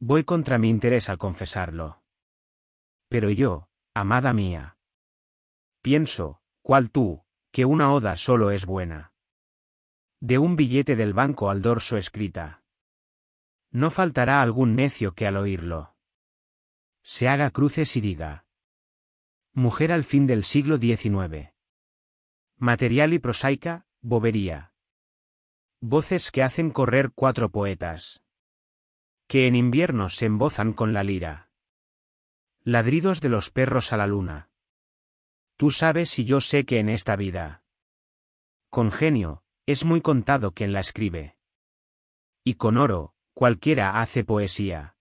Voy contra mi interés al confesarlo. Pero yo, amada mía. Pienso, cual tú, que una oda solo es buena. De un billete del banco al dorso escrita. No faltará algún necio que al oírlo. Se haga cruces y diga. Mujer al fin del siglo XIX. Material y prosaica, bobería. Voces que hacen correr cuatro poetas que en invierno se embozan con la lira. Ladridos de los perros a la luna. Tú sabes y yo sé que en esta vida. Con genio, es muy contado quien la escribe. Y con oro, cualquiera hace poesía.